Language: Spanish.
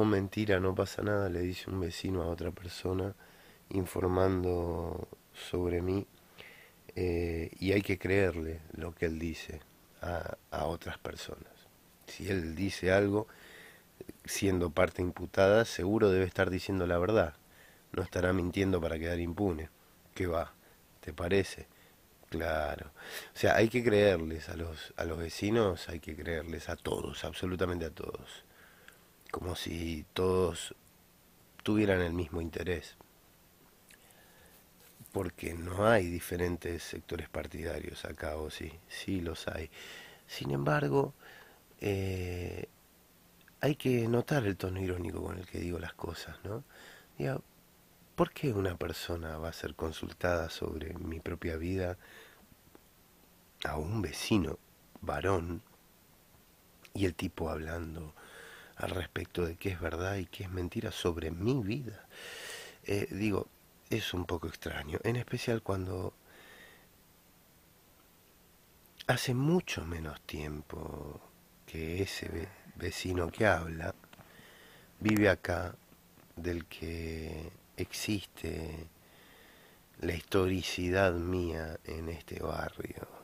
Oh, mentira, no pasa nada, le dice un vecino a otra persona informando sobre mí. Eh, y hay que creerle lo que él dice a, a otras personas. Si él dice algo, siendo parte imputada, seguro debe estar diciendo la verdad. No estará mintiendo para quedar impune. ¿Qué va? ¿Te parece? Claro. O sea, hay que creerles a los, a los vecinos, hay que creerles a todos, absolutamente a todos como si todos tuvieran el mismo interés, porque no hay diferentes sectores partidarios acá, o sí, sí los hay. Sin embargo, eh, hay que notar el tono irónico con el que digo las cosas, ¿no? ya ¿por qué una persona va a ser consultada sobre mi propia vida a un vecino varón y el tipo hablando al respecto de qué es verdad y qué es mentira sobre mi vida. Eh, digo, es un poco extraño, en especial cuando hace mucho menos tiempo que ese vecino que habla vive acá del que existe la historicidad mía en este barrio,